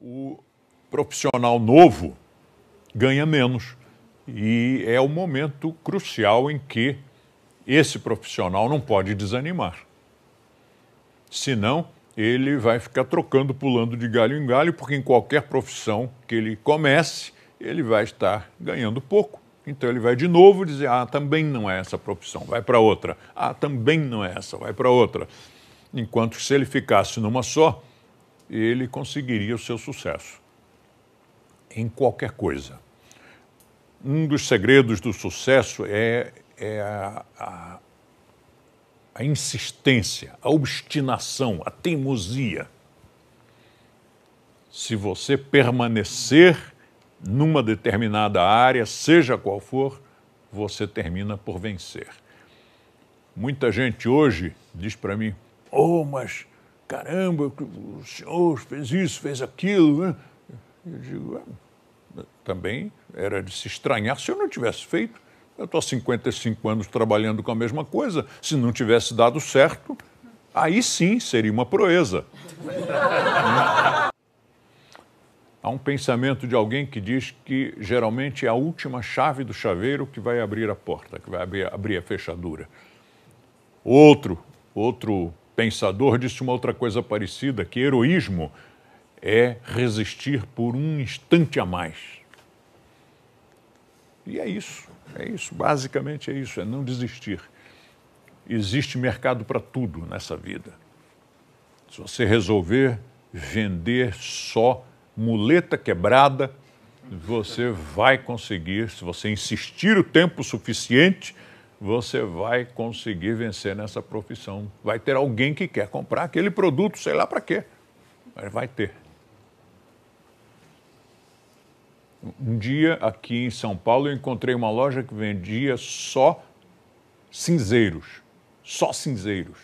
o profissional novo ganha menos. E é o momento crucial em que esse profissional não pode desanimar. Senão, ele vai ficar trocando, pulando de galho em galho, porque em qualquer profissão que ele comece, ele vai estar ganhando pouco. Então ele vai de novo dizer: ah, também não é essa profissão, vai para outra. Ah, também não é essa, vai para outra. Enquanto que se ele ficasse numa só, ele conseguiria o seu sucesso em qualquer coisa. Um dos segredos do sucesso é, é a, a, a insistência, a obstinação, a teimosia. Se você permanecer numa determinada área, seja qual for, você termina por vencer. Muita gente hoje diz para mim: Oh, mas caramba, o senhor fez isso, fez aquilo. Né? Eu digo, ah, também era de se estranhar se eu não tivesse feito. Eu estou há 55 anos trabalhando com a mesma coisa. Se não tivesse dado certo, aí sim seria uma proeza. Há um pensamento de alguém que diz que geralmente é a última chave do chaveiro que vai abrir a porta, que vai abrir, abrir a fechadura. Outro, outro pensador disse uma outra coisa parecida, que heroísmo é resistir por um instante a mais. E é isso, é isso, basicamente é isso, é não desistir. Existe mercado para tudo nessa vida. Se você resolver vender só muleta quebrada, você vai conseguir, se você insistir o tempo suficiente, você vai conseguir vencer nessa profissão. Vai ter alguém que quer comprar aquele produto, sei lá para quê, mas vai ter. Um dia aqui em São Paulo eu encontrei uma loja que vendia só cinzeiros. Só cinzeiros.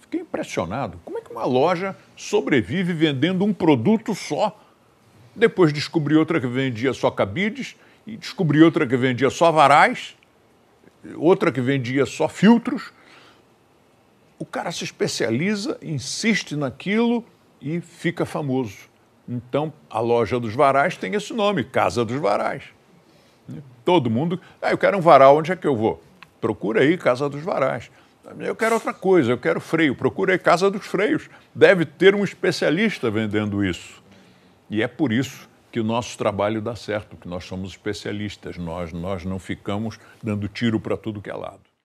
Fiquei impressionado. Como é que uma loja sobrevive vendendo um produto só? Depois descobri outra que vendia só cabides, e descobri outra que vendia só varais, outra que vendia só filtros. O cara se especializa, insiste naquilo e fica famoso. Então, a loja dos varais tem esse nome, Casa dos Varais. Né? Todo mundo, ah, eu quero um varal, onde é que eu vou? Procura aí Casa dos Varais. Eu quero outra coisa, eu quero freio, procura aí Casa dos Freios. Deve ter um especialista vendendo isso. E é por isso que o nosso trabalho dá certo, que nós somos especialistas, nós, nós não ficamos dando tiro para tudo que é lado.